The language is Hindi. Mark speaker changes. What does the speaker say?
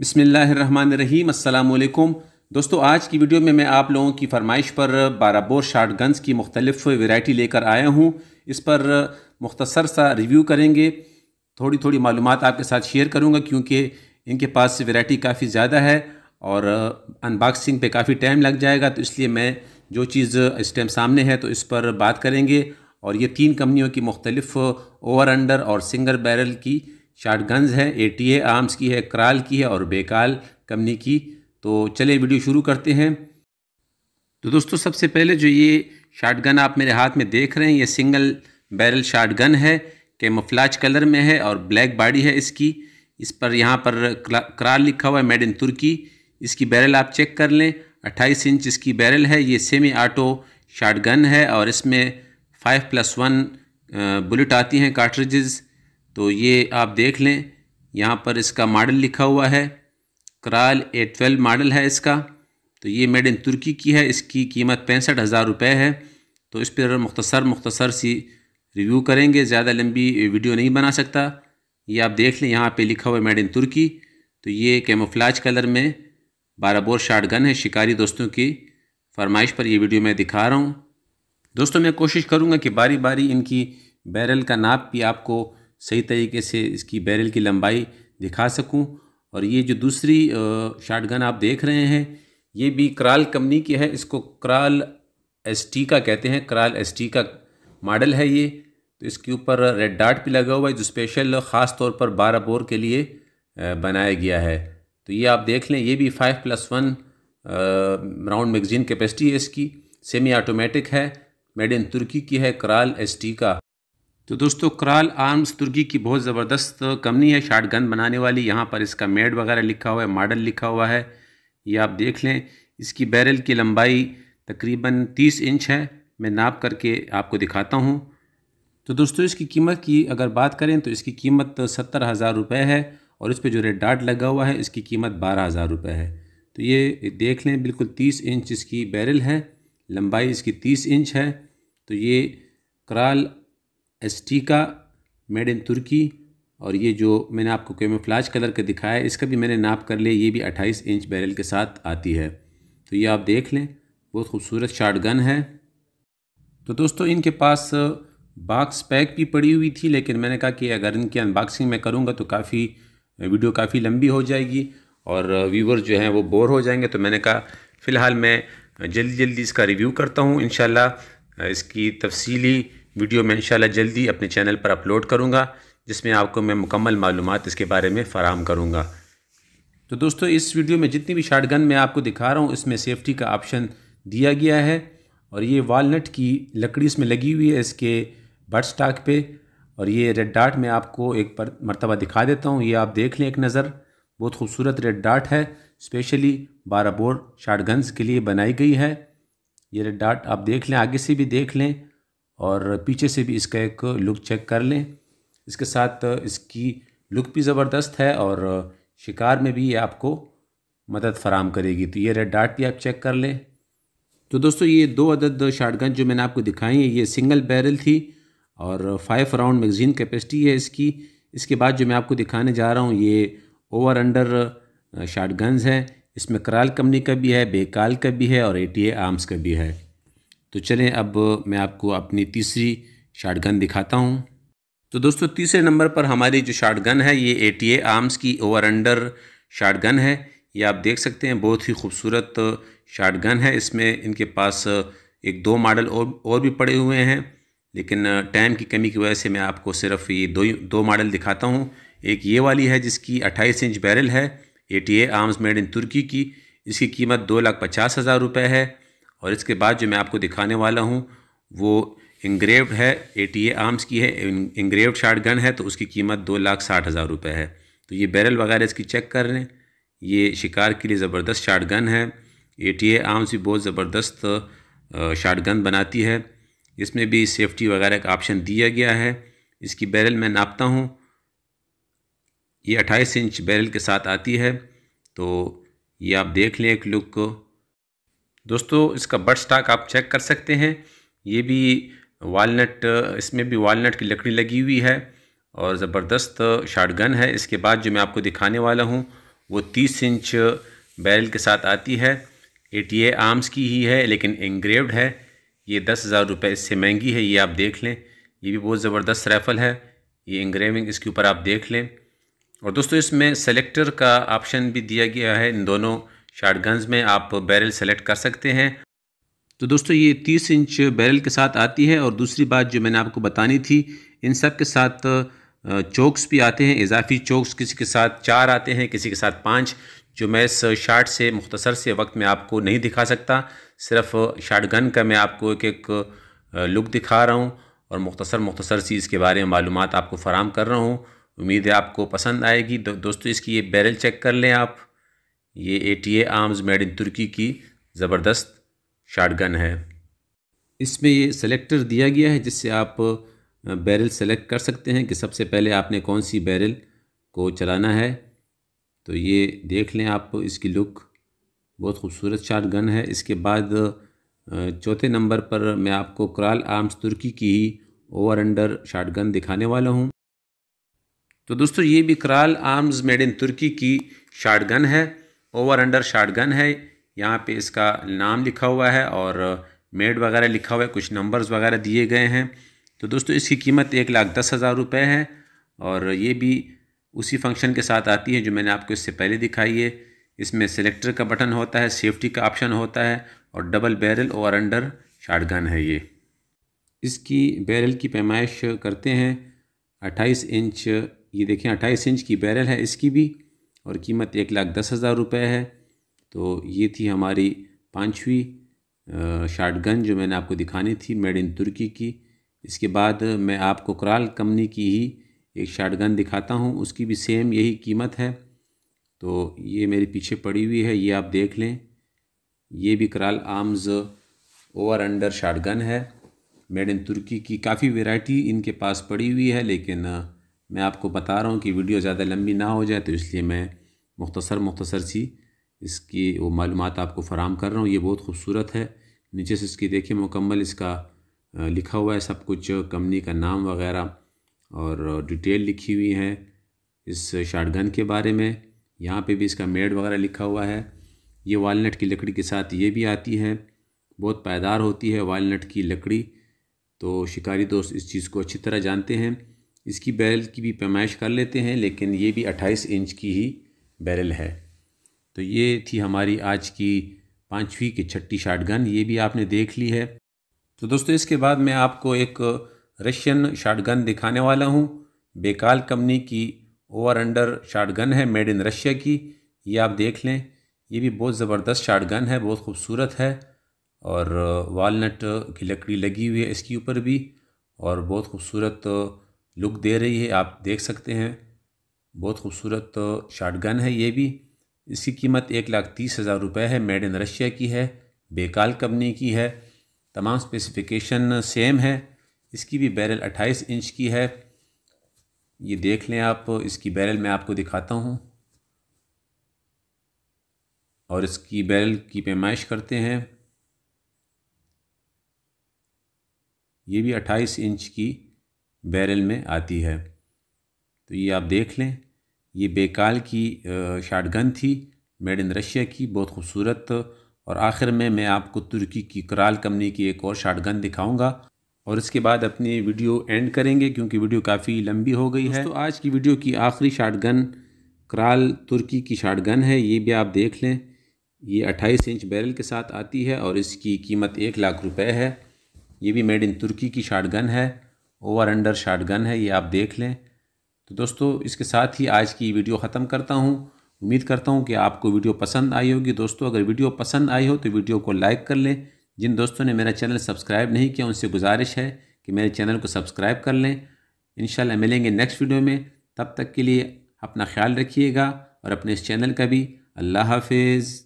Speaker 1: बिसमीम् अल्लाम दोस्तों आज की वीडियो में मैं आप लोगों की फरमाइश पर बाराबोर शार्ट गन्स की मुख्तलिफ वैरायटी लेकर आया हूँ इस पर मुख्तसर सा रिव्यू करेंगे थोड़ी थोड़ी मालूम आपके साथ शेयर करूँगा क्योंकि इनके पास वैरायटी काफ़ी ज़्यादा है और अनबॉक्सिंग पे काफ़ी टाइम लग जाएगा तो इसलिए मैं जो चीज़ इस टाइम सामने है तो इस पर बात करेंगे और ये तीन कंपनियों की मुख्तलिफ ओवर अंडर और सिंगर बैरल की शार्ट है ए टी ए आर्म्स की है कराल की है और बेकाल कंपनी की तो चले वीडियो शुरू करते हैं तो दोस्तों सबसे पहले जो ये शार्ट गन आप मेरे हाथ में देख रहे हैं ये सिंगल बैरल शार्ट गन है कैमोफ्लाज कलर में है और ब्लैक बॉडी है इसकी इस पर यहाँ पर करार लिखा हुआ है मेड इन तुर्की इसकी बैरल आप चेक कर लें 28 इंच इसकी बैरल है ये सेमी आटो शार्ट गन है और इसमें 5 प्लस वन बुलेट आती हैं कार्ट्रिजेज़ तो ये आप देख लें यहाँ पर इसका मॉडल लिखा हुआ है कराल ए ट्वेल्व मॉडल है इसका तो ये मेड इन तुर्की की है इसकी कीमत पैंसठ हज़ार रुपये है तो इस पर मुख्तसर मुख्तसर सी रिव्यू करेंगे ज़्यादा लंबी वीडियो नहीं बना सकता ये आप देख लें यहाँ पे लिखा हुआ है मेड इन तुर्की तो ये कैमोफ्लाज कलर में बारह बोर शार्ट गन है शिकारी दोस्तों की फरमाइश पर यह वीडियो मैं दिखा रहा हूँ दोस्तों मैं कोशिश करूँगा कि बारी बारी इनकी बैरल का नाप भी आपको सही तरीके से इसकी बैरल की लंबाई दिखा सकूं और ये जो दूसरी शार्टगन आप देख रहे हैं ये भी कराल कंपनी की है इसको कराल एस टी का कहते हैं कराल एस टी का मॉडल है ये तो इसके ऊपर रेड डार्ट भी लगा हुआ है जो स्पेशल ख़ास तौर पर बारह बोर के लिए बनाया गया है तो ये आप देख लें ये भी five plus one round magazine capacity है इसकी सेमी ऑटोमेटिक है मेड इन तुर्की की है कराल एस टी का तो दोस्तों कराल आर्म्स तुर्की की बहुत ज़बरदस्त कंपनी है शार्ट गन बनाने वाली यहाँ पर इसका मेड वगैरह लिखा हुआ है मॉडल लिखा हुआ है ये आप देख लें इसकी बैरल की लंबाई तकरीबन तीस इंच है मैं नाप करके आपको दिखाता हूँ तो दोस्तों इसकी कीमत की अगर बात करें तो इसकी कीमत सत्तर हज़ार रुपये है और इस पर जो रेड डाट लगा हुआ है इसकी कीमत बारह हज़ार रुपये है तो ये देख लें बिल्कुल तीस इंच इसकी बैरल है लंबाई इसकी तीस इंच है तो ये कराल एसटी का मेड इन तुर्की और ये जो मैंने आपको केमोफ्लाज कलर का दिखाया है इसका भी मैंने नाप कर लिया ये भी 28 इंच बैरल के साथ आती है तो ये आप देख लें बहुत खूबसूरत शार्ट गन है तो दोस्तों इनके पास बाक्स uh, पैक भी पड़ी हुई थी लेकिन मैंने कहा कि अगर इनकी अनबॉक्सिंग मैं करूँगा तो काफ़ी वीडियो uh, काफ़ी लंबी हो जाएगी और व्यूवर uh, जो हैं वो बोर हो जाएंगे तो मैंने कहा फ़िलहाल मैं जल्दी जल्दी इसका रिव्यू करता हूँ इन इसकी तफसीली वीडियो मैं इंशाल्लाह जल्दी अपने चैनल पर अपलोड करूँगा जिसमें आपको मैं मुकम्मल मालूम इसके बारे में फ़राम करूँगा तो दोस्तों इस वीडियो में जितनी भी शार्टगन मैं आपको दिखा रहा हूँ इसमें सेफ्टी का ऑप्शन दिया गया है और ये वालनट की लकड़ी इसमें लगी हुई है इसके बट स्टाक पे और ये रेड डार्ट मैं आपको एक पर मरतबा दिखा देता हूँ ये आप देख लें एक नज़र बहुत खूबसूरत रेड डार्ट है स्पेशली बारह बोर शार्ट गन्स के लिए बनाई गई है ये रेड डार्ट आप देख लें आगे से भी देख लें और पीछे से भी इसका एक लुक चेक कर लें इसके साथ इसकी लुक भी ज़बरदस्त है और शिकार में भी ये आपको मदद फराम करेगी तो ये रेड डार्ट भी आप चेक कर लें तो दोस्तों ये दो अदद शार्टगन जो मैंने आपको दिखाई है ये सिंगल बैरल थी और फाइव राउंड मैगज़ीन कैपेसिटी है इसकी इसके बाद जो मैं आपको दिखाने जा रहा हूँ ये ओवर अंडर शार्ट हैं इसमें कराल कंपनी का भी है बेकाल का भी है और ए टी आर्म्स का भी है तो चलें अब मैं आपको अपनी तीसरी गन दिखाता हूँ तो दोस्तों तीसरे नंबर पर हमारी जो गन है ये ए टी ए आर्म्स की ओवर अंडर गन है ये आप देख सकते हैं बहुत ही खूबसूरत गन है इसमें इनके पास एक दो मॉडल और और भी पड़े हुए हैं लेकिन टाइम की कमी की वजह से मैं आपको सिर्फ ये दो दो मॉडल दिखाता हूँ एक ये वाली है जिसकी 28 इंच बैरल है A T A arms made in तुर्की की इसकी कीमत दो लाख पचास हज़ार रुपये है और इसके बाद जो मैं आपको दिखाने वाला हूँ वो इंग्रेव्ड है ए टी ए आर्म्स की है इंग्रेव्ड शार्ट गन है तो उसकी कीमत दो लाख साठ हज़ार रुपये है तो ये बैरल वगैरह इसकी चेक कर लें ये शिकार के लिए ज़बरदस्त शार्ट गन है ए टी ए आर्म्स भी बहुत ज़बरदस्त शार्ट गन बनाती है इसमें भी सेफ्टी वगैरह का ऑप्शन दिया गया है इसकी बैरल मैं नापता हूँ ये अट्ठाईस इंच बैरल के साथ आती है तो ये आप देख लें एक लुक को दोस्तों इसका बट स्टाक आप चेक कर सकते हैं ये भी वालनट इसमें भी वालनट की लकड़ी लगी हुई है और ज़बरदस्त गन है इसके बाद जो मैं आपको दिखाने वाला हूँ वो तीस इंच बैरल के साथ आती है ए टी ए आर्म्स की ही है लेकिन इंग्रेव्ड है ये दस हज़ार रुपये इससे महंगी है ये आप देख लें ये भी बहुत ज़बरदस्त राइफ़ल है ये इंग्रेविंग इसके ऊपर आप देख लें और दोस्तों इसमें सेलेक्टर का ऑप्शन भी दिया गया है इन दोनों शार्टगन्स में आप बैरल सेलेक्ट कर सकते हैं तो दोस्तों ये तीस इंच बैरल के साथ आती है और दूसरी बात जो मैंने आपको बतानी थी इन सब के साथ चौक्स भी आते हैं इजाफी चौक्स किसी के साथ चार आते हैं किसी के साथ पाँच जो मैं इस शार्ट से मुख्तसर से वक्त में आपको नहीं दिखा सकता सिर्फ शार्ट गन का मैं आपको एक एक लुक दिखा रहा हूँ और मुख्तसर मुख्तसर सी इसके बारे में मालूम आपको फ़राम कर रहा हूँ उम्मीद है आपको पसंद आएगी दो, दोस्तों इसकी ये बैरल चेक कर लें आप ये A T A arms made in तुर्की की ज़बरदस्त शार्टगन है इसमें ये सेलेक्टर दिया गया है जिससे आप बैरल सेलेक्ट कर सकते हैं कि सबसे पहले आपने कौन सी बैरल को चलाना है तो ये देख लें आप इसकी लुक बहुत खूबसूरत शार्ट गन है इसके बाद चौथे नंबर पर मैं आपको कराल आर्म्स तुर्की की ही ओवर अंडर शार्ट गन दिखाने वाला हूँ तो दोस्तों ये भी कराल आर्म्स मेड इन तुर्की की शार्ट गन है ओवर अंडर गन है यहाँ पे इसका नाम लिखा हुआ है और मेड वगैरह लिखा हुआ है कुछ नंबर्स वगैरह दिए गए हैं तो दोस्तों इसकी कीमत एक लाख दस हज़ार रुपये है और ये भी उसी फंक्शन के साथ आती है जो मैंने आपको इससे पहले दिखाई है इसमें सिलेक्टर का बटन होता है सेफ्टी का ऑप्शन होता है और double barrel over under gun है ये इसकी बैरल की पैमाइश करते हैं अट्ठाईस इंच ये देखें अट्ठाईस इंच की बैरल है इसकी भी और कीमत एक लाख दस हज़ार रुपये है तो ये थी हमारी पाँचवीं शार्ट गन जो मैंने आपको दिखानी थी मेड इन तुर्की की इसके बाद मैं आपको कराल कंपनी की ही एक शार्ट गन दिखाता हूँ उसकी भी सेम यही कीमत है तो ये मेरे पीछे पड़ी हुई है ये आप देख लें ये भी Kral arms over under shot gun है मेड इन तुर्की की काफ़ी वेराइटी इनके पास पड़ी हुई है लेकिन मैं आपको बता रहा हूँ कि वीडियो ज़्यादा लंबी ना हो जाए तो इसलिए मैं मुख्तसर मुख्तसर सी इसकी वो मालूम आपको फ़राम कर रहा हूँ ये बहुत खूबसूरत है नीचे से इसकी देखिए मुकम्मल इसका लिखा हुआ है सब कुछ कंपनी का नाम वगैरह और डिटेल लिखी हुई है इस शार्टगन के बारे में यहाँ पे भी इसका मेड वगैरह लिखा हुआ है ये वालनट की लकड़ी के साथ ये भी आती है बहुत पैदार होती है वालनट की लकड़ी तो शिकारी दोस्त इस चीज़ को अच्छी तरह जानते हैं इसकी बैरल की भी पैमाइश कर लेते हैं लेकिन ये भी 28 इंच की ही बैरल है तो ये थी हमारी आज की पाँचवीं की छठी शार्टगन ये भी आपने देख ली है तो दोस्तों इसके बाद मैं आपको एक रशियन शार्टगन दिखाने वाला हूँ बेकाल कंपनी की ओवर अंडर गन है मेड इन रशिया की ये आप देख लें ये भी बहुत ज़बरदस्त शार्टगन है बहुत खूबसूरत है और वालनट की लकड़ी लगी हुई है इसके ऊपर भी और बहुत खूबसूरत लुक दे रही है आप देख सकते हैं बहुत खूबसूरत शार्टगन है ये भी इसकी कीमत एक लाख तीस हज़ार रुपये है मेड इन रशिया की है बेकाल कंपनी की है तमाम स्पेसिफिकेशन सेम है इसकी भी बैरल 28 इंच की है ये देख लें आप इसकी बैरल मैं आपको दिखाता हूँ और इसकी बैरल की पैमाइश करते हैं ये भी 28 इंच की बैरल में आती है तो ये आप देख लें ये बेकाल की गन थी मेड इन रशिया की बहुत खूबसूरत और आखिर में मैं आपको तुर्की की कराल कंपनी की एक और गन दिखाऊंगा और इसके बाद अपनी वीडियो एंड करेंगे क्योंकि वीडियो काफ़ी लंबी हो गई है तो आज की वीडियो की आखिरी शाटगन कराल तुर्की की गन है ये भी आप देख लें ये 28 इंच बैरल के साथ आती है और इसकी कीमत एक लाख रुपए है ये भी मेड इन तुर्की की गन है ओवर अंडर गन है ये आप देख लें तो दोस्तों इसके साथ ही आज की वीडियो ख़त्म करता हूँ उम्मीद करता हूँ कि आपको वीडियो पसंद आई होगी दोस्तों अगर वीडियो पसंद आई हो तो वीडियो को लाइक कर लें जिन दोस्तों ने मेरा चैनल सब्सक्राइब नहीं किया उनसे गुजारिश है कि मेरे चैनल को सब्सक्राइब कर लें इन मिलेंगे नेक्स्ट वीडियो में तब तक के लिए अपना ख्याल रखिएगा और अपने इस चैनल का भी अल्लाह हाफिज़